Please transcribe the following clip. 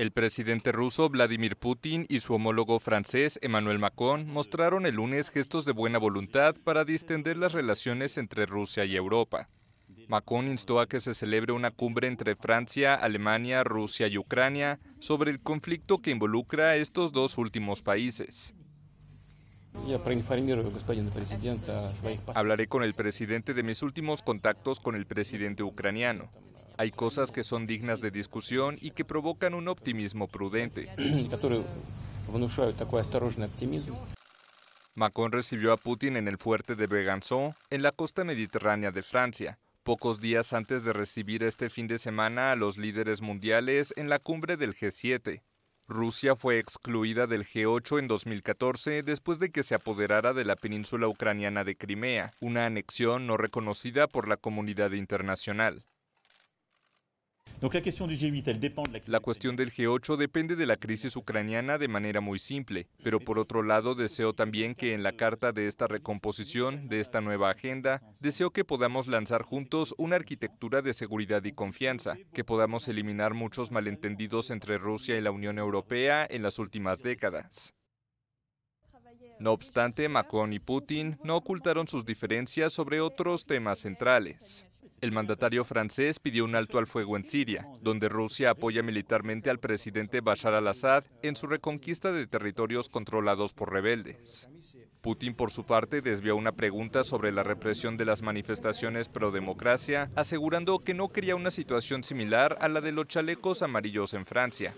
El presidente ruso Vladimir Putin y su homólogo francés Emmanuel Macron mostraron el lunes gestos de buena voluntad para distender las relaciones entre Rusia y Europa. Macron instó a que se celebre una cumbre entre Francia, Alemania, Rusia y Ucrania sobre el conflicto que involucra a estos dos últimos países. Hablaré con el presidente de mis últimos contactos con el presidente ucraniano. Hay cosas que son dignas de discusión y que provocan un optimismo prudente. Macron recibió a Putin en el fuerte de Begançon, en la costa mediterránea de Francia, pocos días antes de recibir este fin de semana a los líderes mundiales en la cumbre del G7. Rusia fue excluida del G8 en 2014 después de que se apoderara de la península ucraniana de Crimea, una anexión no reconocida por la comunidad internacional. La cuestión del G8 depende de la crisis ucraniana de manera muy simple, pero por otro lado deseo también que en la carta de esta recomposición, de esta nueva agenda, deseo que podamos lanzar juntos una arquitectura de seguridad y confianza, que podamos eliminar muchos malentendidos entre Rusia y la Unión Europea en las últimas décadas. No obstante, Macron y Putin no ocultaron sus diferencias sobre otros temas centrales el mandatario francés pidió un alto al fuego en Siria, donde Rusia apoya militarmente al presidente Bashar al-Assad en su reconquista de territorios controlados por rebeldes. Putin, por su parte, desvió una pregunta sobre la represión de las manifestaciones pro democracia, asegurando que no quería una situación similar a la de los chalecos amarillos en Francia.